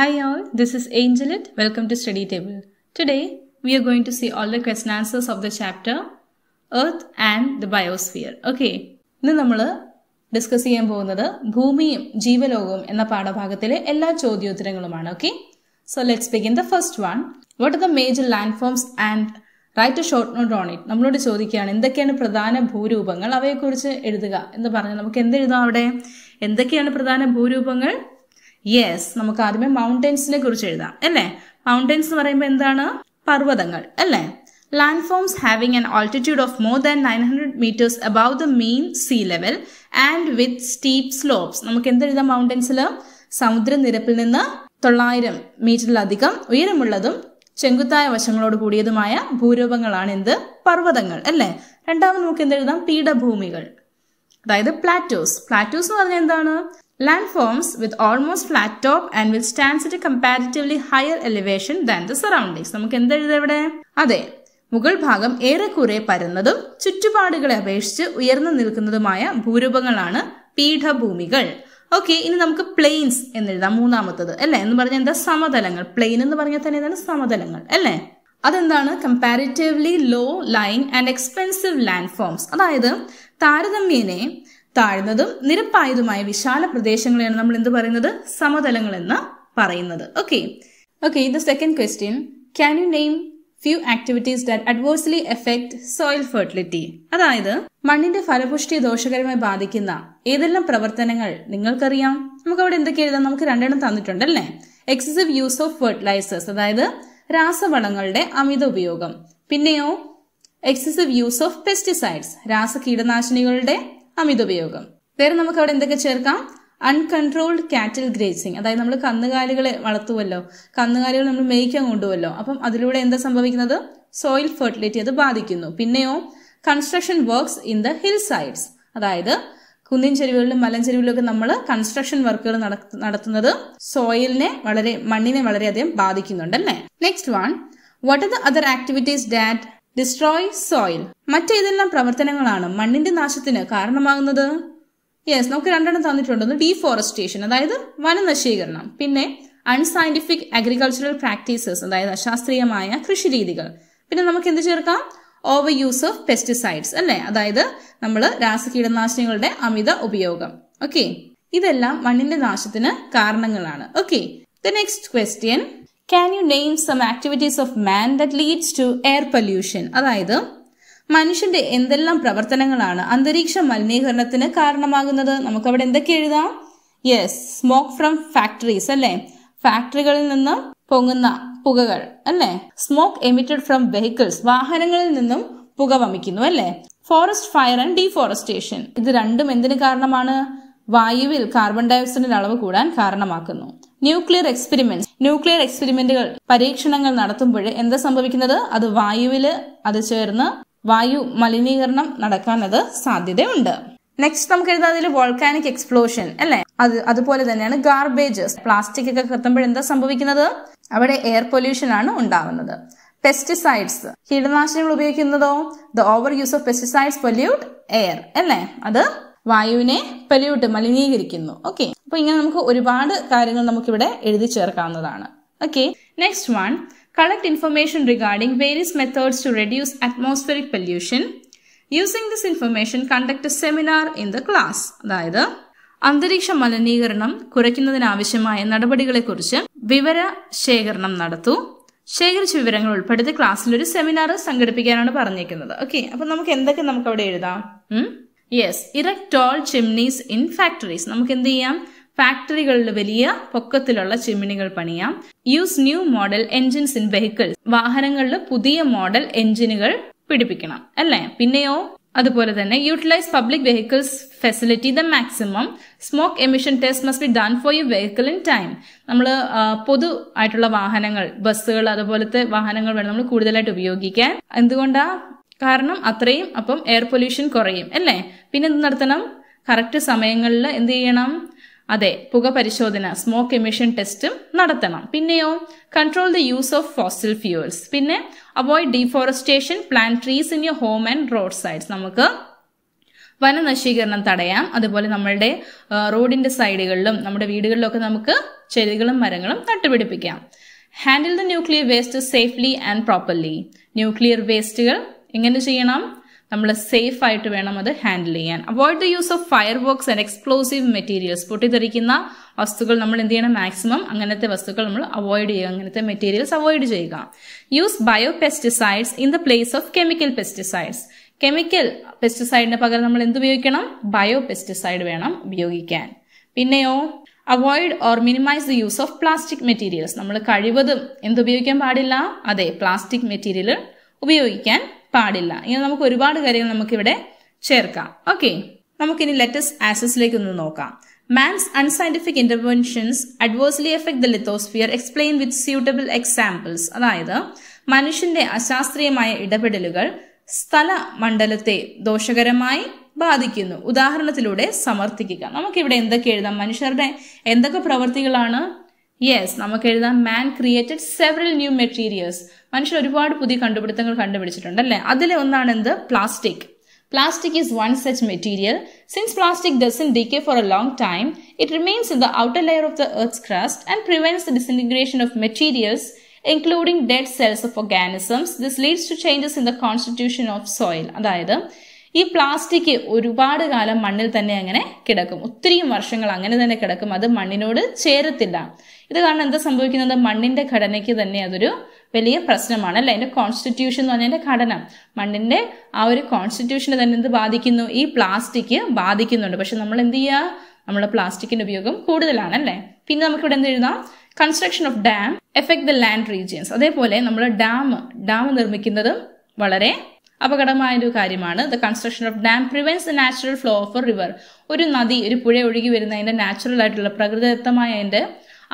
Hi all, this is Angelit. Welcome to Study Table. Today, we are going to see all the question answers of the chapter Earth and the Biosphere. Okay, ഇന്ന് നമ്മൾ discuss ചെയ്യാൻ പോകുന്നത് ഭൂമിയും ജീവലോകവും എന്ന പാഠഭാഗത്തിലെ എല്ലാ ചോദ്യോത്തരങ്ങളുമാണ് okay so let's begin the first one what are the major land forms and write a short note on it നമ്മളോട് ചോദിക്കുകയാണ് എന്തൊക്കെയാണ് പ്രധാന ഭൂരൂപങ്ങൾ അവയെക്കുറിച്ച് എഴുതുക എന്ന് പറഞ്ഞ് നമുക്ക് എന്ത് എഴുതാം അവിടെ എന്തൊക്കെയാണ് പ്രധാന ഭൂരൂപങ്ങൾ യെസ് നമുക്ക് ആദ്യമേ മൗണ്ടൻസിനെ കുറിച്ച് എഴുതാം അല്ലേ മൗണ്ടൻസ് എന്ന് പറയുമ്പോൾ എന്താണ് പർവ്വതങ്ങൾ അല്ലേ land forms having an altitude of more than nine hundred metres above the mean sea level and with steep slopes നമുക്ക് എന്ത് എഴുതാം മൗണ്ടൻസിൽ സമുദ്രനിരപ്പിൽ നിന്ന് തൊള്ളായിരം മീറ്ററിലധികം ഉയരമുള്ളതും ചെങ്കുത്തായ വശങ്ങളോട് കൂടിയതുമായ ഭൂരൂപങ്ങളാണ് എന്ത് പർവ്വതങ്ങൾ അല്ലേ രണ്ടാമത് നമുക്ക് എന്ത് എഴുതാം പീഠഭൂമികൾ അതായത് പ്ലാറ്റോസ് പ്ലാറ്റോസ് എന്ന് പറഞ്ഞാൽ എന്താണ് Landforms with almost flat top and will stands at a comparatively higher elevation than the surroundings. നമുക്ക് എന്തെഴുതാം ഇവിടെ അതെ മുകൾ ഭാഗം ഏറെക്കുറെ പരന്നതും ചുറ്റുപാടുകളെ അപേക്ഷിച്ച് ഉയർന്നു നിൽക്കുന്നതുമായ ഭൂരൂപങ്ങളാണ് പീഠഭൂമികൾ ഓക്കെ ഇനി നമുക്ക് പ്ലെയിൻസ് എന്നെഴുതാം മൂന്നാമത്തത് അല്ലേ എന്ന് പറഞ്ഞാൽ എന്താ സമതലങ്ങൾ പ്ലെയിൻ എന്ന് പറഞ്ഞാൽ തന്നെ എന്താണ് സമതലങ്ങൾ അല്ലേ അതെന്താണ് comparatively low lying and expensive land forms അതായത് താരതമ്യേനെ താഴ്ന്നതും നിരപ്പായതുമായ വിശാല പ്രദേശങ്ങളെയാണ് നമ്മൾ എന്ത് പറയുന്നത് സമതലങ്ങൾ എന്ന് പറയുന്നത് ഓക്കെ ഓക്കെ ഇത് second question can you name few activities that adversely affect soil fertility അതായത് മണ്ണിന്റെ ഫലപുഷ്ടി ദോഷകരമായി ബാധിക്കുന്ന ഏതെല്ലാം പ്രവർത്തനങ്ങൾ നിങ്ങൾക്കറിയാം നമുക്ക് അവിടെ എന്തൊക്കെ എഴുതാം നമുക്ക് രണ്ടെണ്ണം തന്നിട്ടുണ്ടല്ലേ എക്സസീവ് യൂസ് ഓഫ് ഫെർട്ടിലൈസേഴ്സ് അതായത് രാസവളങ്ങളുടെ അമിത ഉപയോഗം പിന്നെയോ എക്സസീവ് യൂസ് ഓഫ് പെസ്റ്റിസൈഡ്സ് രാസ കീടനാശിനികളുടെ അമിതോപയോഗം വേറെ നമുക്ക് അവിടെ എന്തൊക്കെ ചേർക്കാം അൺകൺട്രോൾഡ് കാറ്റിൽ ഗ്രേസിങ് അതായത് നമ്മൾ കന്നുകാലികളെ വളർത്തുമല്ലോ കന്നുകാലികൾ നമ്മൾ മേയ്ക്കാൻ കൊണ്ടുവല്ലോ അപ്പം അതിലൂടെ എന്താ സംഭവിക്കുന്നത് സോയിൽ ഫെർട്ടിലിറ്റി അത് ബാധിക്കുന്നു പിന്നെയോ construction works in the hill sides അതായത് കുന്നിൻ ചെരുവുകളിലും മലഞ്ചെരുവിലൊക്കെ നമ്മൾ കൺസ്ട്രക്ഷൻ വർക്കുകൾ നടത്തുന്നത് സോയിലിനെ വളരെ മണ്ണിനെ വളരെയധികം ബാധിക്കുന്നുണ്ടല്ലേ next one what are the other activities that destroy soil മറ്റേതെല്ലാം പ്രവർത്തനങ്ങളാണ് മണ്ണിന്റെ നാശത്തിന് കാരണമാകുന്നത് യെസ് നമുക്ക് രണ്ടെണ്ണം തന്നിട്ടുണ്ടെന്ന് ഡീഫോറസ്റ്റേഷൻ അതായത് വനനശീകരണം പിന്നെ അൺസയന്റിഫിക് അഗ്രികൾച്ചറൽ പ്രാക്ടീസസ് അതായത് അശാസ്ത്രീയമായ കൃഷി രീതികൾ പിന്നെ നമുക്ക് എന്ത് ചേർക്കാം ഓവർ യൂസ് ഓഫ് പെസ്റ്റിസൈഡ്സ് അല്ലേ അതായത് നമ്മൾ രാസകീടനാശിനികളുടെ അമിത ഉപയോഗം ഓക്കെ ഇതെല്ലാം മണ്ണിന്റെ നാശത്തിന് കാരണങ്ങളാണ് okay the next question can you name some activities of man that leads to air pollution അതായത് മനുഷ്യന്റെ എന്തെല്ലാം പ്രവർത്തനങ്ങളാണ് അന്തരീക്ഷ മലിനീകരണത്തിന് കാരണമാകുന്നത് നമുക്കവിടെ എന്തൊക്കെ എഴുതാം യെസ് സ്മോക്ക് ഫ്രം ഫാക്ടറീസ് അല്ലെ ഫാക്ടറികളിൽ നിന്ന് പൊങ്ങുന്ന പുകകൾ അല്ലെ സ്മോക്ക് എമിറ്റഡ് ഫ്രം വെഹിക്കിൾസ് വാഹനങ്ങളിൽ നിന്നും പുക വമിക്കുന്നു അല്ലെ ഫോറസ്റ്റ് ഫയർ ആൻഡ് ഡീഫോറസ്റ്റേഷൻ ഇത് രണ്ടും എന്തിനു കാരണമാണ് വായുവിൽ കാർബൺ ഡയോക്സൈഡിന്റെ അളവ് കൂടാൻ കാരണമാക്കുന്നു ന്യൂക്ലിയർ എക്സ്പെരിമെന്റ് ന്യൂക്ലിയർ എക്സ്പെരിമെന്റുകൾ പരീക്ഷണങ്ങൾ നടത്തുമ്പോൾ എന്താ സംഭവിക്കുന്നത് അത് വായുവിൽ അത് ചേർന്ന് വായു മലിനീകരണം നടക്കാനത് സാധ്യതയുണ്ട് നെക്സ്റ്റ് നമുക്ക് എഴുതാതിൽ വോൾക്കാനിക് എക്സ്പ്ലോഷൻ അല്ലെ അത് അതുപോലെ തന്നെയാണ് ഗാർബേജസ് പ്ലാസ്റ്റിക് ഒക്കെ കത്തുമ്പോൾ എന്താ സംഭവിക്കുന്നത് അവിടെ എയർ പൊല്യൂഷൻ ആണ് ഉണ്ടാവുന്നത് പെസ്റ്റിസൈഡ്സ് കീടനാശിനികൾ ഉപയോഗിക്കുന്നതോ the over use of pesticides pollute air അല്ലേ അത് വായുവിനെ പൊല്യൂട്ട് മലിനീകരിക്കുന്നു ഓക്കെ അപ്പൊ ഇങ്ങനെ നമുക്ക് ഒരുപാട് കാര്യങ്ങൾ നമുക്ക് ഇവിടെ എഴുതി ചേർക്കാവുന്നതാണ് okay next one collect information regarding various methods to reduce atmospheric pollution using this information conduct seminar in the class അതായത് അന്തരീക്ഷ മലിനീകരണം കുറയ്ക്കുന്നതിനാവശ്യമായ നടപടികളെക്കുറിച്ച് വിവര ശേഖരണം നടത്തൂ ശേഖരിച്ച വിവരങ്ങൾ ഉൾപ്പെടുത്തി ക്ലാസ്സിൽ ഒരു സെമിനാർ സംഘടിപ്പിക്കാനാണ് പറഞ്ഞേക്കുന്നത് ഓക്കെ അപ്പൊ നമുക്ക് എന്തൊക്കെ നമുക്ക് അവിടെ എഴുതാം yes erect tall chimneys in factories നമുക്ക് എന്ത് ചെയ്യാം ഫാക്ടറികളിൽ വലിയ പൊക്കത്തിലുള്ള ചിമ്മിനികൾ പണിയാം use new model engines in vehicles വാഹനങ്ങളിൽ പുതിയ മോഡൽ എൻജിനുകൾ പിടിപ്പിക്കണം അല്ലേ പിന്നെയോ അതുപോലെ തന്നെ utilise public vehicles facility the maximum smoke emission test must be done for you vehicle in time നമ്മൾ പൊതു ആയിട്ടുള്ള വാഹനങ്ങൾ ബസ്സുകൾ അതുപോലത്തെ വാഹനങ്ങൾ വേണം നമ്മൾ കൂടുതലായിട്ട് ഉപയോഗിക്കാൻ എന്തുകൊണ്ടാണ് കാരണം അത്രയും അപ്പം എയർ പൊല്യൂഷൻ കുറയും അല്ലേ പിന്നെ എന്ത് നടത്തണം കറക്റ്റ് സമയങ്ങളിൽ എന്ത് ചെയ്യണം അതെ പുക പരിശോധന സ്മോക്ക് എമിഷൻ ടെസ്റ്റും നടത്തണം പിന്നെയോ control the use of fossil fuels പിന്നെ avoid deforestation plant trees in your home and road sides നമുക്ക് വനനശീകരണം തടയാം അതുപോലെ നമ്മളുടെ റോഡിന്റെ സൈഡുകളിലും നമ്മുടെ വീടുകളിലൊക്കെ നമുക്ക് ചെടികളും മരങ്ങളും നട്ടുപിടിപ്പിക്കാം handle the nuclear waste safely and properly nuclear വേസ്റ്റുകൾ എങ്ങനെ ചെയ്യണം നമ്മൾ സേഫ് ആയിട്ട് വേണം അത് ഹാൻഡിൽ ചെയ്യാൻ avoid the use of fire works and explosive materials പൊട്ടിത്തെറിക്കുന്ന വസ്തുക്കൾ നമ്മൾ എന്ത് ചെയ്യണം മാക്സിമം അങ്ങനത്തെ വസ്തുക്കൾ നമ്മൾ അവോയ്ഡ് ചെയ്യുക അങ്ങനത്തെ മെറ്റീരിയൽസ് അവോയ്ഡ് ചെയ്യുക use bio pesticides in the place of chemical pesticides chemical പെസ്റ്റിസൈഡിന് പകരം നമ്മൾ എന്ത് ഉപയോഗിക്കണം ബയോ പെസ്റ്റിസൈഡ് വേണം ഉപയോഗിക്കാൻ പിന്നെയോ avoid or minimise the use of plastic materials നമ്മൾ കഴിവതും ഉപയോഗിക്കാൻ പാടില്ല അതെ പ്ലാസ്റ്റിക് മെറ്റീരിയൽ ഉപയോഗിക്കാൻ പാടില്ല ഇങ്ങനെ നമുക്ക് ഒരുപാട് കാര്യങ്ങൾ നമുക്കിവിടെ ചേർക്കാം ഓക്കെ നമുക്കിനി ലെറ്റസ് ആസസിലേക്ക് ഒന്ന് നോക്കാം man's unscientific interventions adversely affect the lithosphere explain with suitable examples അതായത് മനുഷ്യന്റെ അശാസ്ത്രീയമായ ഇടപെടലുകൾ സ്ഥല മണ്ഡലത്തെ ദോഷകരമായി ബാധിക്കുന്നു ഉദാഹരണത്തിലൂടെ സമർത്ഥിക്കുക നമുക്കിവിടെ എന്തൊക്കെ എഴുതാം മനുഷ്യരുടെ എന്തൊക്കെ പ്രവൃത്തികളാണ് യെസ് നമുക്ക് എഴുതാം man created several new materials മനുഷ്യർ ഒരുപാട് പുതിയ കണ്ടുപിടുത്തങ്ങൾ കണ്ടുപിടിച്ചിട്ടുണ്ട് അല്ലേ അതിലെ ഒന്നാണ് എന്ത് plastic plastic is one such material since plastic doesn't decay for a long time it remains in the outer layer of the earth crust and prevents the disintegration of materials including dead cells of organisms this leads to changes in the constitution of soil അതായത് ഈ plastic ഒരുപാട് കാലം മണ്ണിൽ തന്നെ അങ്ങനെ കിടക്കും ഒത്തിരിയും വർഷങ്ങൾ അങ്ങനെ തന്നെ കിടക്കും അത് മണ്ണിനോട് ചേരത്തില്ല ഇത് കാരണം എന്താ സംഭവിക്കുന്നത് മണ്ണിന്റെ ഘടനയ്ക്ക് തന്നെ അതൊരു വലിയ പ്രശ്നമാണ് അല്ലെ അതിന്റെ കോൺസ്റ്റിറ്റ്യൂഷൻ എന്ന് പറഞ്ഞതിന്റെ ഘടന മണ്ണിന്റെ ആ ഒരു കോൺസ്റ്റിറ്റ്യൂഷനെ തന്നെ എന്ത് ബാധിക്കുന്നു ഈ പ്ലാസ്റ്റിക് ബാധിക്കുന്നുണ്ട് പക്ഷെ നമ്മൾ എന്ത് ചെയ്യുക നമ്മൾ പ്ലാസ്റ്റിക്കിന്റെ ഉപയോഗം കൂടുതലാണ് അല്ലെ പിന്നെ ഇവിടെ എന്ത് എഴുതാം construction of dam effect the land regions അതേപോലെ നമ്മൾ ഡാം ഡാം നിർമ്മിക്കുന്നതും വളരെ അപകടമായ ഒരു കാര്യമാണ് the construction of dam prevents the natural flow of a river ഒരു നദി ഒരു പുഴ ഒഴുകി വരുന്ന അതിന്റെ നാച്ചുറൽ ആയിട്ടുള്ള പ്രകൃതിദത്തമായ അതിന്റെ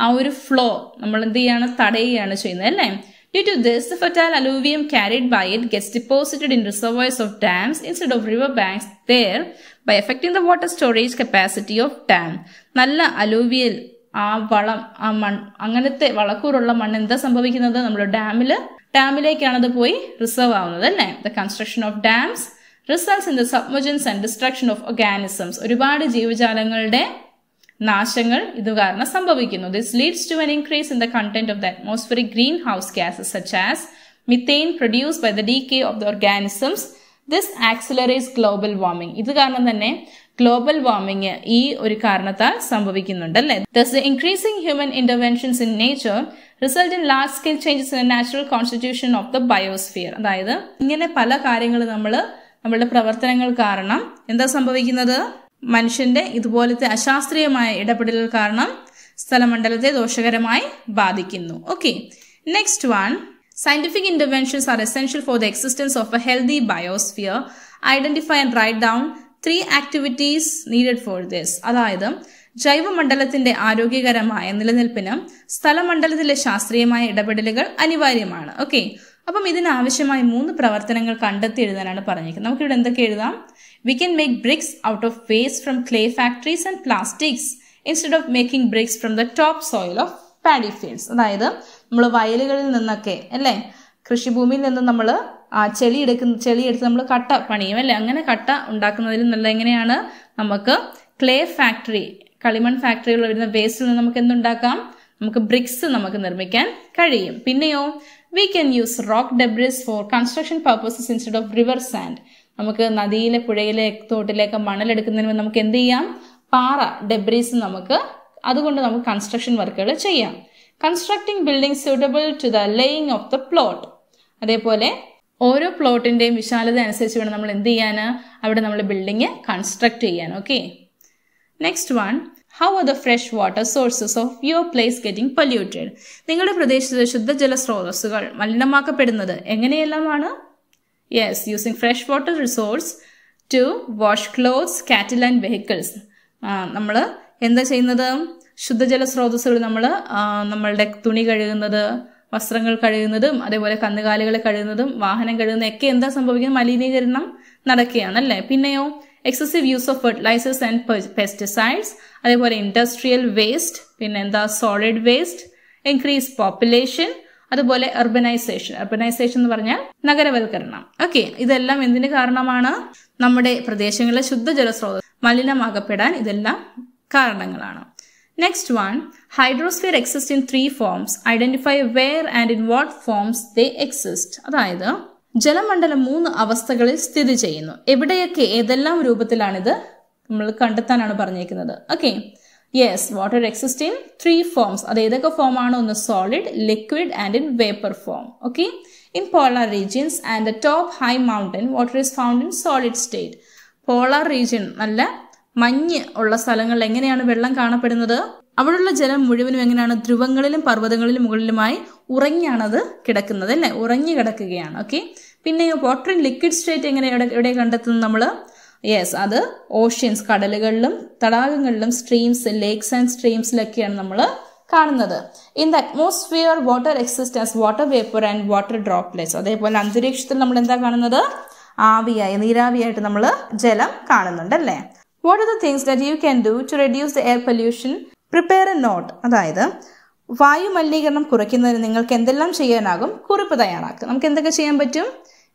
ആ ഒരു ഫ്ലോ നമ്മൾ എന്ത് ചെയ്യാണ് തടയുകയാണ് ചെയ്യുന്നത് അല്ലേ Due to this, the fertile alluvium carried by it gets deposited in reservoirs of dams instead of river banks there by affecting the water storage capacity of dam. നല്ല അലൂവിയൽ ആ വളം ആ മൺ അങ്ങനത്തെ വളക്കൂറുള്ള മണ്ണ് എന്താ സംഭവിക്കുന്നത് നമ്മൾ ഡാമിൽ ഡാമിലേക്കാണ് അത് പോയി റിസർവ് ആവുന്നത് അല്ലേ the construction of dams results in the submergence and destruction of organisms ഒരുപാട് ജീവജാലങ്ങളുടെ നാശങ്ങൾ ഇത് കാരണം സംഭവിക്കുന്നു this leads to an increase in the content of the atmospheric green house gases such as methane produce by the decay of the organisms this accelerates global warming ഇത് കാരണം തന്നെ global warming ഈ ഒരു കാരണത്താൽ സംഭവിക്കുന്നുണ്ട് അല്ലെ thus the increasing human interventions in nature result in large scale changes in natural constitution of the biosphere അതായത് ഇങ്ങനെ പല കാര്യങ്ങൾ നമ്മൾ നമ്മളുടെ പ്രവർത്തനങ്ങൾ കാരണം എന്താ സംഭവിക്കുന്നത് മനുഷ്യന്റെ ഇതുപോലത്തെ അശാസ്ത്രീയമായ ഇടപെടലുകൾ കാരണം സ്ഥലമണ്ഡലത്തെ ദോഷകരമായി ബാധിക്കുന്നു okay next one scientific interventions are essential for the existence of a healthy biosphere identify and write down three activities needed for this അതായത് ജൈവമണ്ഡലത്തിന്റെ ആരോഗ്യകരമായ നിലനിൽപ്പിന് സ്ഥലമണ്ഡലത്തിലെ ശാസ്ത്രീയമായ ഇടപെടലുകൾ അനിവാര്യമാണ് ഓക്കെ അപ്പം ഇതിനാവശ്യമായ മൂന്ന് പ്രവർത്തനങ്ങൾ കണ്ടെത്തി എഴുതാനാണ് പറഞ്ഞിരിക്കുന്നത് നമുക്കിവിടെ എന്തൊക്കെ എഴുതാം We can make bricks out of waste from clay factories and plastics instead of making bricks from the top soil of paddy fields. അതായത് നമ്മൾ വയലുകളിൽ നിന്നൊക്കെ അല്ലേ കൃഷിഭൂമിയിൽ നിന്ന് നമ്മൾ ആ ചെളി എടുക്കുന്ന ചെളി എടുത്ത് നമ്മൾ കട്ട പണിയും അല്ലേ അങ്ങനെ കട്ട ഉണ്ടാക്കുന്നതിൽ നല്ല എങ്ങനെയാണ് നമുക്ക് ക്ലേ ഫാക്ടറി കളിമൺ ഫാക്ടറികൾ വരുന്ന വേസ്റ്റിൽ നിന്ന് നമുക്ക് എന്തുണ്ടാക്കാം നമുക്ക് ബ്രിക്സ് നമുക്ക് നിർമ്മിക്കാൻ കഴിയും പിന്നെയോ we can use rock debris for construction purposes instead of river sand നമുക്ക് നദിയിലെ പുഴയിലെ തോട്ടിലേക്ക് മണലെടുക്കുന്നതിന് മുമ്പ് നമുക്ക് എന്ത് ചെയ്യാം പാറ ഡെബ്രീസ് നമുക്ക് അതുകൊണ്ട് നമുക്ക് കൺസ്ട്രക്ഷൻ വർക്കുകൾ ചെയ്യാം constructing building suitable to the laying of the plot അതേപോലെ ഓരോ പ്ലോട്ടിന്റെയും വിശാലത അനുസരിച്ച് വേണം നമ്മൾ എന്ത് ചെയ്യാൻ അവിടെ നമ്മൾ ബിൽഡിംഗ് കൺസ്ട്രക്ട് ചെയ്യാൻ okay next one how are the fresh water sources of your place getting polluted നിങ്ങളുടെ പ്രദേശത്ത് ശുദ്ധജല സ്രോതസ്സുകൾ മലിനമാക്കപ്പെടുന്നത് എങ്ങനെയെല്ലാമാണ് Yes, using freshwater resource to wash clothes, cattle and vehicles. നമ്മൾ എന്താ ചെയ്യുന്നത് ശുദ്ധജല സ്രോതസ്സുകൾ നമ്മൾ നമ്മളുടെ തുണി കഴുകുന്നത് വസ്ത്രങ്ങൾ കഴുകുന്നതും അതേപോലെ കന്നുകാലികളെ കഴുകുന്നതും വാഹനം കഴുകുന്നതും ഒക്കെ എന്താ സംഭവിക്കുന്നത് മലിനീകരണം നടക്കുകയാണല്ലേ പിന്നെയോ excessive use of fertilisers and pesticides അതേപോലെ ഇൻഡസ്ട്രിയൽ വേസ്റ്റ് പിന്നെ എന്താ സോളിഡ് വേസ്റ്റ് ഇൻക്രീസ് പോപ്പുലേഷൻ അതുപോലെ അർബനൈസേഷൻ അർബനൈസേഷൻ എന്ന് പറഞ്ഞാൽ നഗരവൽക്കരണം ഓക്കെ ഇതെല്ലാം എന്തിന് കാരണമാണ് നമ്മുടെ പ്രദേശങ്ങളിലെ ശുദ്ധ സ്രോതസ് മലിനമാകപ്പെടാൻ ഇതെല്ലാം കാരണങ്ങളാണ് next one hydrosphere exist in three forms identify where and in what forms they exist അതായത് ജലമണ്ഡലം മൂന്ന് അവസ്ഥകളിൽ സ്ഥിതി ചെയ്യുന്നു എവിടെയൊക്കെ ഏതെല്ലാം രൂപത്തിലാണിത് നമ്മൾ കണ്ടെത്താനാണ് പറഞ്ഞേക്കുന്നത് okay yes water exist in three forms അത് ഏതൊക്കെ ആണ് ഒന്ന് solid liquid and in vapour form okay in polar regions and the top high mountain water is found in solid state polar region നല്ല മഞ്ഞ് ഉള്ള സ്ഥലങ്ങളിൽ എങ്ങനെയാണ് വെള്ളം കാണപ്പെടുന്നത് അവിടെയുള്ള ജലം മുഴുവനും എങ്ങനെയാണ് ധ്രുവങ്ങളിലും പർവ്വതങ്ങളിലും മുകളിലുമായി ഉറങ്ങിയാണത് കിടക്കുന്നത് അല്ലേ ഉറങ്ങി കിടക്കുകയാണ് ഓക്കെ പിന്നെ വാട്ടർ ഇൻ ലിക്വിഡ് സ്റ്റേറ്റ് എങ്ങനെയാണ് എവിടെ കണ്ടെത്തുന്നത് നമ്മൾ യെസ് അത് ഓഷ്യൻസ് കടലുകളിലും തടാകങ്ങളിലും സ്ട്രീംസ് ലേക്സ് ആൻഡ് സ്ട്രീംസിലൊക്കെയാണ് നമ്മൾ കാണുന്നത് in the atmosphere water exist as water vapour and water droplets അതേപോലെ അന്തരീക്ഷത്തിൽ നമ്മൾ എന്താ കാണുന്നത് ആവിയായി നീരാവിയായിട്ട് നമ്മൾ ജലം കാണുന്നുണ്ടല്ലേ what are the things that you can do to reduce the air pollution prepare a note അതായത് വായു മലിനീകരണം കുറയ്ക്കുന്നതിന് നിങ്ങൾക്ക് എന്തെല്ലാം ചെയ്യാനാകും കുറിപ്പ് തയ്യാറാക്കുക നമുക്ക് എന്തൊക്കെ ചെയ്യാൻ പറ്റും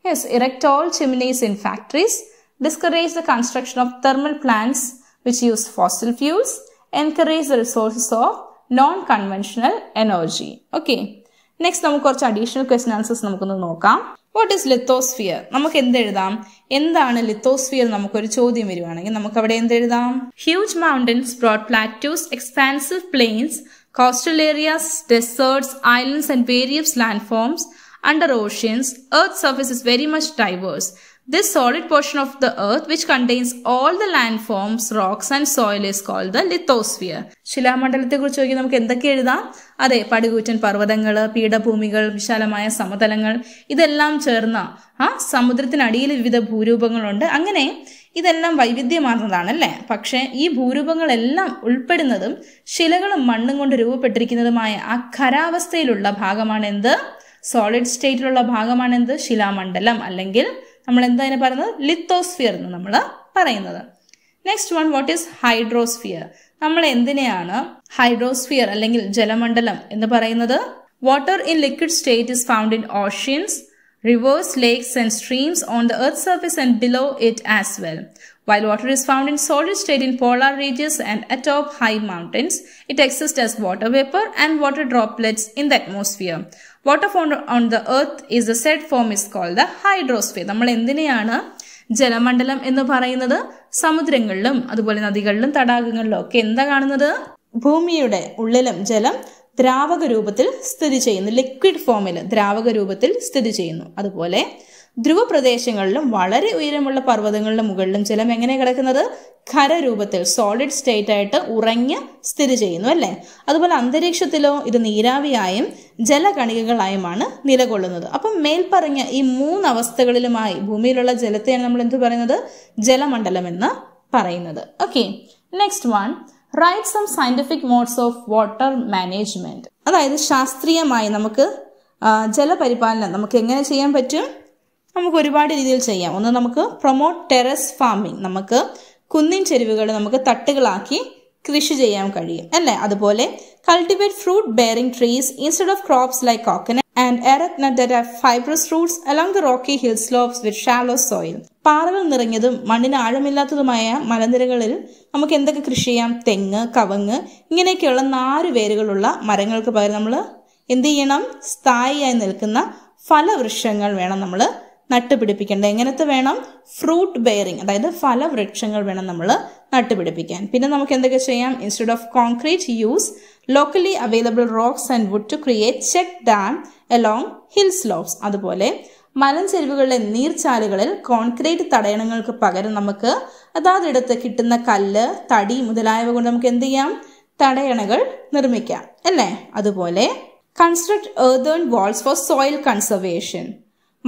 yes erect all chimneys in factories discourage the construction of thermal plants which use fossil fuels, encourage the resources of non-conventional energy. Okay. Next നമുക്ക് കുറച്ച് അഡീഷണൽ ക്വസ്റ്റൻ ആൻസേഴ്സ് നമുക്കൊന്ന് നോക്കാം വാട്ട് ഈസ് ലിത്തോസ്ഫിയർ നമുക്ക് എന്തെഴുതാം എന്താണ് ലിത്തോസ്ഫിയർ നമുക്കൊരു ചോദ്യം വരുവാണെങ്കിൽ നമുക്ക് അവിടെ എന്തെഴുതാം huge mountains broad plateaus expansive plains coastal areas deserts islands and various landforms under oceans earth surface is very much diverse This solid portion of the earth which contains all the landforms, rocks and soil is called the lithosphere. ശിലാമണ്ഡലത്തെക്കുറിച്ച് ചോദിക്കും നമുക്ക് എന്തൊക്കെ എഴുതാം അതെ പടുകൂറ്റൻ പർവ്വതങ്ങൾ പീഠഭൂമികൾ വിശാലമായ സമതലങ്ങൾ ഇതെല്ലാം ചേർന്ന ആ സമുദ്രത്തിനടിയിൽ വിവിധ ഭൂരൂപങ്ങളുണ്ട് അങ്ങനെ ഇതെല്ലാം വൈവിധ്യമാർന്നതാണല്ലേ പക്ഷേ ഈ ഭൂരൂപങ്ങളെല്ലാം ഉൾപ്പെടുന്നതും ശിലകളും മണ്ണും കൊണ്ട് രൂപപ്പെട്ടിരിക്കുന്നതുമായ ആ ഖരാവസ്ഥയിലുള്ള ഭാഗമാണ് എന്ത് സോളിഡ് സ്റ്റേറ്റിലുള്ള ഭാഗമാണ് എന്ത് ശിലാമണ്ഡലം അല്ലെങ്കിൽ നമ്മൾ എന്താ അതിനെ പറയുന്നത് ലിത്തോസ്ഫിയർ എന്ന് നമ്മൾ പറയുന്നത് next one what is hydrosphere നമ്മൾ എന്തിനെയാണ് ഹൈഡ്രോസ്ഫിയർ അല്ലെങ്കിൽ ജലമണ്ഡലം എന്ന് പറയുന്നത് water in liquid state is found in oceans rivers, lakes and streams on the earth's surface and below it as well. While water is found in solid state in polar regions and atop high mountains, it exists as water vapor and water droplets in the atmosphere. Water found on the earth is the said form is call the hydrosphere നമ്മൾ എന്തിനെയാണ് ജലമണ്ഡലം എന്ന് പറയുന്നത് സമുദ്രങ്ങളിലും അതുപോലെ നദികളിലും തടാകങ്ങളിലും ഒക്കെ എന്താ കാണുന്നത് ഭൂമിയുടെ ഉള്ളിലും ജലം ദ്രാവക രൂപത്തിൽ സ്ഥിതി ചെയ്യുന്നു ലിക്വിഡ് ഫോമിൽ ദ്രാവക രൂപത്തിൽ സ്ഥിതി ചെയ്യുന്നു അതുപോലെ പ്രദേശങ്ങളിലും വളരെ ഉയരമുള്ള പർവ്വതങ്ങളുടെ മുകളിലും ജലം എങ്ങനെ കിടക്കുന്നത് ഖരരൂപത്തിൽ സോളിഡ് സ്റ്റേറ്റ് ആയിട്ട് ഉറങ്ങി സ്ഥിതി ചെയ്യുന്നു അല്ലേ അതുപോലെ അന്തരീക്ഷത്തിലോ ഇത് നീരാവിയായും ജലകണികകളായുമാണ് നിലകൊള്ളുന്നത് അപ്പം മേൽപ്പറഞ്ഞ ഈ മൂന്ന് അവസ്ഥകളിലുമായി ഭൂമിയിലുള്ള ജലത്തെയാണ് നമ്മൾ എന്ത് പറയുന്നത് ജലമണ്ഡലം എന്ന് പറയുന്നത് okay next one write some scientific modes of water management അതായത് ശാസ്ത്രീയമായി നമുക്ക് ജലപരിപാലനം നമുക്ക് എങ്ങനെ ചെയ്യാൻ പറ്റും നമുക്ക് ഒരുപാട് രീതിയിൽ ചെയ്യാം ഒന്ന് നമുക്ക് പ്രൊമോട്ട് ടെറസ് ഫാമിംഗ് നമുക്ക് കുന്നിൻ ചെരുവുകൾ നമുക്ക് തട്ടുകളാക്കി കൃഷി ചെയ്യാൻ കഴിയും അല്ലേ അതുപോലെ cultivate fruit bearing trees instead of crops like coconut and areca nut fibrous roots along the rocky hill slopes with shallow soil പാറകൾ നിറഞ്ഞതും മണ്ണിന് ആഴമില്ലാത്തതുമായ മലനിരകളിൽ നമുക്ക് എന്തൊക്കെ കൃഷി ചെയ്യാം തെങ്ങ് കവങ്ങ് ഇങ്ങനെയൊക്കെയുള്ള നാല് വേരുകളുള്ള മരങ്ങൾക്ക് പകരം നമ്മൾ എന്ത് ചെയ്യണം സ്ഥായിയായി നിൽക്കുന്ന ഫലവൃക്ഷങ്ങൾ വേണം നമ്മൾ നട്ടുപിടിപ്പിക്കേണ്ടത് എങ്ങനത്തെ വേണം ഫ്രൂട്ട് ബെയറിങ് അതായത് ഫലവൃക്ഷങ്ങൾ വേണം നമ്മൾ നട്ടുപിടിപ്പിക്കാൻ പിന്നെ നമുക്ക് എന്തൊക്കെ ചെയ്യാം instead of concrete use locally available rocks and wood to create check dam along hill slopes അതുപോലെ മലഞ്ചെരിവുകളിലെ നീർച്ചാലുകളിൽ കോൺക്രീറ്റ് തടയണങ്ങൾക്ക് പകരം നമുക്ക് അതാതിടത്ത് കിട്ടുന്ന കല്ല് തടി മുതലായവ കൊണ്ട് നമുക്ക് എന്ത് ചെയ്യാം തടയണകൾ നിർമ്മിക്കാം അല്ലേ അതുപോലെ construct earthen walls for soil conservation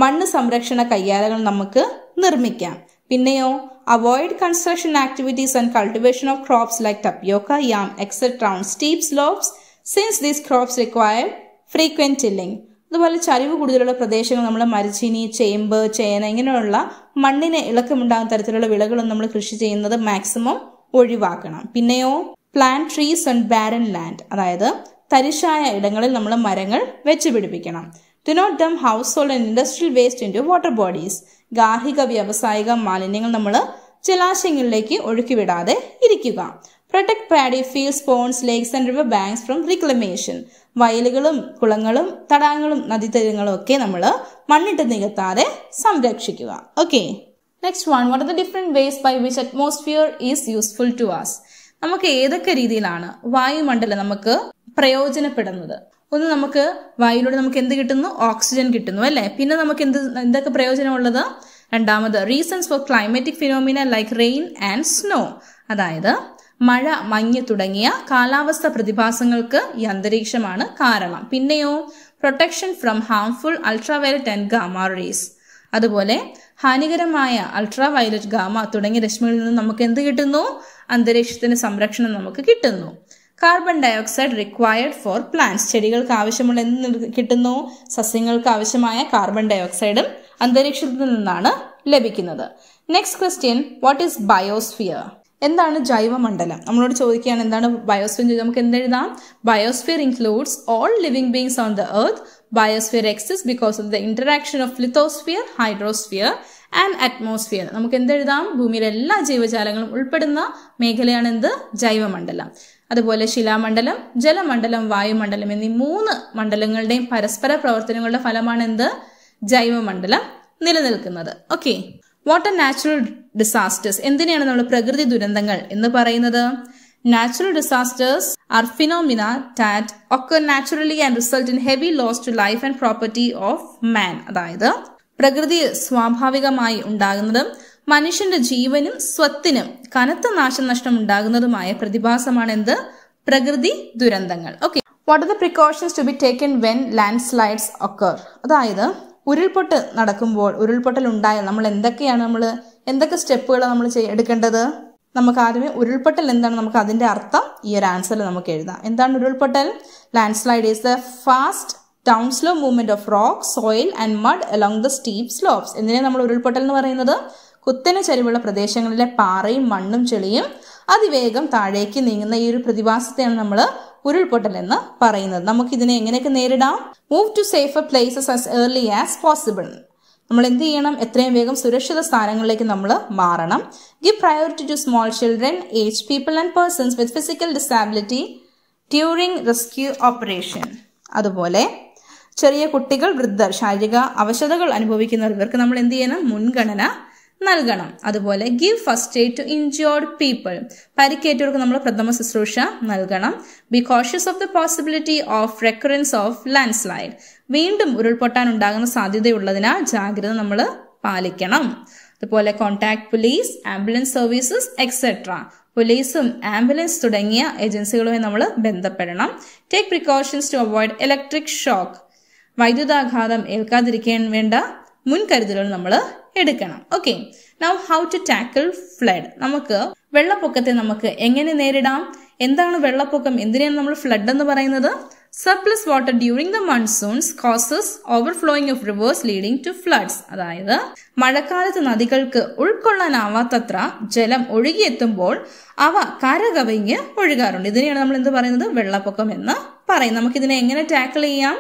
മണ്ണ് സംരക്ഷണ കയ്യാലകൾ നമുക്ക് നിർമ്മിക്കാം പിന്നെയോ avoid construction activities and cultivation of crops like tapioca yam etcetera on steep slopes since these crops require frequent tilling അതുപോലെ ചരിവ് കൂടുതലുള്ള പ്രദേശങ്ങൾ നമ്മൾ മരച്ചിനി ചേമ്പ് ചേന ഇങ്ങനെയുള്ള മണ്ണിന് ഇളക്കമുണ്ടാകുന്ന തരത്തിലുള്ള വിളകളൊന്നും നമ്മൾ കൃഷി ചെയ്യുന്നത് മാക്സിമം ഒഴിവാക്കണം പിന്നെയോ plant trees on barren land അതായത് തരിശായ ഇടങ്ങളിൽ നമ്മൾ മരങ്ങൾ വെച്ച് പിടിപ്പിക്കണം do not dump household and industrial waste in water bodies ഗാർഹിക വ്യാവസായിക മാലിന്യങ്ങൾ നമ്മൾ ജലാശയങ്ങളിലേക്ക് ഒഴുക്കിവിടാതെ ഇരിക്കുക protect paddy fields ponds lakes and river banks from reclamation വയലുകളും കുളങ്ങളും തടാകങ്ങളും നദീതീരങ്ങളും ഒക്കെ നമ്മൾ മണ്ണിട്ട് നികത്താതെ സംരക്ഷിക്കുക okay next one what are the different ways by which atmosphere is useful to us നമുക്ക് ഏതൊക്കെ രീതിയിലാണ് വായുമണ്ഡലം നമുക്ക് പ്രയോജനപ്പെടുന്നത് ഒന്ന് നമുക്ക് വായുവിലൂടെ നമുക്ക് എന്ത് കിട്ടുന്നു ഓക്സിജൻ കിട്ടുന്നു അല്ലേ പിന്നെ നമുക്ക് എന്ത് എന്തൊക്കെ പ്രയോജനമുള്ളത് രണ്ടാമത് reasons for climatic phenomena like rain and snow അതായത് മഴ മഞ്ഞ് തുടങ്ങിയ കാലാവസ്ഥ പ്രതിഭാസങ്ങൾക്ക് ഈ അന്തരീക്ഷമാണ് കാരണം പിന്നെയോ protection from harmful ultraviolet and gamma rays അതുപോലെ ഹാനികരമായ അൾട്രാവയലറ്റ് ഗാമ തുടങ്ങിയ രശ്മികളിൽ നിന്ന് നമുക്ക് എന്ത് കിട്ടുന്നു അന്തരീക്ഷത്തിന് സംരക്ഷണം നമുക്ക് കിട്ടുന്നു carbon dioxide required for plants ചെടികൾക്ക് ആവശ്യമുള്ള എന്ത് കിട്ടുന്നു സസ്യങ്ങൾക്ക് ആവശ്യമായ കാർബൺ ഡയോക്സൈഡും അന്തരീക്ഷത്തിൽ നിന്നാണ് ലഭിക്കുന്നത് next question what is biosphere എന്താണ് ജൈവമണ്ഡലം നമ്മളോട് ചോദിക്കുകയാണ് എന്താണ് ബയോസ്ഫിയർ ചെയ്ത് നമുക്ക് എന്തെഴുതാം biosphere includes all living beings on the earth biosphere exists because of the interaction of lithosphere hydrosphere and atmosphere നമുക്ക് എന്തെഴുതാം ഭൂമിയിലെ എല്ലാ ജീവജാലങ്ങളും ഉൾപ്പെടുന്ന മേഖലയാണ് എന്ത് ജൈവമണ്ഡലം അതുപോലെ ശിലാമണ്ഡലം ജലമണ്ഡലം വായുമണ്ഡലം എന്നീ മൂന്ന് മണ്ഡലങ്ങളുടെയും പരസ്പര പ്രവർത്തനങ്ങളുടെ ഫലമാണ് എന്ത് ജൈവമണ്ഡലം നിലനിൽക്കുന്നത് ഓക്കെ വാട്ടർ നാച്ചുറൽ ഡിസാസ്റ്റേഴ്സ് എന്തിനാണ് നമ്മൾ പ്രകൃതി ദുരന്തങ്ങൾ എന്ന് പറയുന്നത് natural disasters are phenomena that occur naturally and result in heavy loss to life and property of man അതായത് പ്രകൃതി സ്വാഭാവികമായി ഉണ്ടാകുന്നതും മനുഷ്യന്റെ ജീവനും സ്വത്തിനും കനത്ത നാശനഷ്ടം ഉണ്ടാകുന്നതുമായ പ്രതിഭാസമാണ് എന്ത് പ്രകൃതി ദുരന്തങ്ങൾ okay what are the precautions to be taken when landslides occur അതായത് ഉരുൾപൊട്ട് നടക്കുമ്പോൾ ഉരുൾപൊട്ടൽ ഉണ്ടായാൽ നമ്മൾ എന്തൊക്കെയാണ് നമ്മൾ എന്തൊക്കെ സ്റ്റെപ്പുകൾ നമ്മൾ എടുക്കേണ്ടത് നമുക്ക് ആദ്യമേ ഉരുൾപൊട്ടൽ എന്താണ് നമുക്ക് അതിന്റെ അർത്ഥം ഈ ഒരു ആൻസറിൽ നമുക്ക് എഴുതാം എന്താണ് ഉരുൾപൊട്ടൽ landslide is the fast downslope movement of rock soil and mud along the steep slopes എന്തിനാണ് നമ്മൾ ഉരുൾപൊട്ടൽ എന്ന് പറയുന്നത് കുത്തന ചരിവുള്ള പ്രദേശങ്ങളിലെ പാറയും മണ്ണും ചെളിയും അതിവേഗം താഴേക്ക് നീങ്ങുന്ന ഈ ഒരു പ്രതിഭാസത്തെയാണ് നമ്മൾ ഉരുൾപൊട്ടൽ എന്ന് പറയുന്നത് നമുക്ക് ഇതിനെ എങ്ങനെയൊക്കെ നേരിടാം move to safe places as early as possible നമ്മൾ എന്ത് ചെയ്യണം എത്രയും വേഗം സുരക്ഷിത സ്ഥാനങ്ങളിലേക്ക് നമ്മൾ മാറണം give priority to small children age people and persons with physical disability during rescue operation അതുപോലെ ചെറിയ കുട്ടികൾ വൃദ്ധർ ശാരീരിക അവശതകൾ അനുഭവിക്കുന്നവർക്ക് നമ്മൾ എന്ത് ചെയ്യണം മുൻഗണന നൽകണം അതുപോലെ give first aid to injured people പരിക്കേറ്റവർക്ക് നമ്മൾ പ്രഥമ ശുശ്രൂഷ നൽകണം be cautious of the possibility of recurrence of landslide വീണ്ടും ഉരുൾപൊട്ടാൻ ഉണ്ടാകുന്ന സാധ്യതയുള്ളതിനാൽ ജാഗ്രത നമ്മൾ പാലിക്കണം അതുപോലെ contact police ambulance services etcetera പോലീസും ആംബുലൻസ് തുടങ്ങിയ ഏജൻസികളുമായി നമ്മൾ ബന്ധപ്പെടണം take precautions to avoid electric shock വൈദ്യുതാഘാതം ഏൽക്കാതിരിക്കാൻ വേണ്ട മുൻകരുതലുകൾ നമ്മൾ എടുക്കണം okay now how to tackle flood നമുക്ക് വെള്ളപ്പൊക്കത്തെ നമുക്ക് എങ്ങനെ നേരിടാം എന്താണ് വെള്ളപ്പൊക്കം എന്തിനാണ് നമ്മൾ ഫ്ലഡ് എന്ന് പറയുന്നത് surplus water during the monsoons causes overflowing of rivers leading to floods അതായത് മഴക്കാലത്ത് നദികൾക്ക് ഉൾക്കൊള്ളാനാവാത്തത്ര ജലം ഒഴുകിയെത്തുമ്പോൾ അവ കരകവിഞ്ഞ് ഒഴുകാറുണ്ട് ഇതിനെയാണ് നമ്മൾ എന്ത് പറയുന്നത് വെള്ളപ്പൊക്കം എന്ന് പറയും നമുക്കിതിനെ എങ്ങനെ ടാക്കിൾ ചെയ്യാം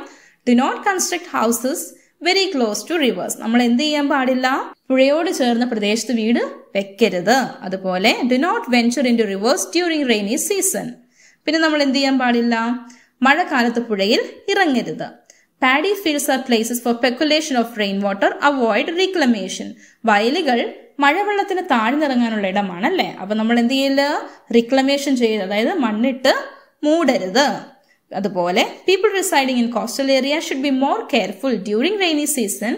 do not construct houses very close to rivers നമ്മൾ എന്ത് ചെയ്യാൻ പാടില്ല പുഴയോട് ചേർന്ന പ്രദേശത്ത് വീട് വെക്കരുത് അതുപോലെ do not venture into rivers during rainy season പിന്നെ നമ്മൾ എന്ത് ചെയ്യാൻ പാടില്ല മഴക്കാലത്ത് പുഴയിൽ ഇറങ്ങരുത് paddy fields are places for percolation of rain water avoid reclamation വയലുകൾ മഴവെള്ളത്തിന് താഴ്ന്നിറങ്ങാനുള്ള ഇടമാണ് അല്ലേ അപ്പൊ നമ്മൾ എന്ത് ചെയ്യല് റീക്ലമേഷൻ ചെയ്യരുത് അതായത് മണ്ണിട്ട് മൂടരുത് അതുപോലെ people residing in coastal area should be more careful during rainy season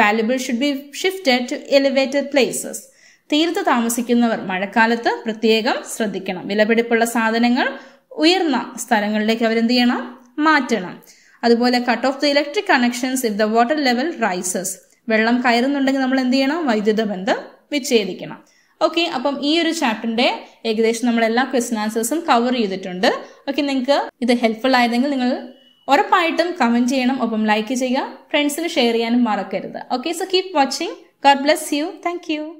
valuable should be shifted to elevated places തീരത്ത് താമസിക്കുന്നവർ മഴക്കാലത്ത് പ്രത്യേകം ശ്രദ്ധിക്കണം വിലപിടിപ്പുള്ള സാധനങ്ങൾ ഉയർന്ന സ്ഥലങ്ങളിലേക്ക് അവരെന്ത് ചെയ്യണം മാറ്റണം അതുപോലെ cut off the electric connections if the water level rises വെള്ളം കയറുന്നുണ്ടെങ്കിൽ നമ്മൾ എന്ത് ചെയ്യണം വൈദ്യുത ബന്ധം വിച്ഛേദിക്കണം ഓക്കെ അപ്പം ഈ ഒരു ചാപ്റ്ററിന്റെ ഏകദേശം നമ്മൾ എല്ലാ ക്വസ്റ്റൻ ആൻസേഴ്സും കവർ ചെയ്തിട്ടുണ്ട് ഓക്കെ നിങ്ങൾക്ക് ഇത് ഹെൽപ്ഫുൾ ആയതെങ്കിൽ നിങ്ങൾ ഉറപ്പായിട്ടും കമന്റ് ചെയ്യണം ഒപ്പം ലൈക്ക് ചെയ്യുക ഫ്രണ്ട്സിന് ഷെയർ ചെയ്യാനും മറക്കരുത് okay so keep watching God bless you thank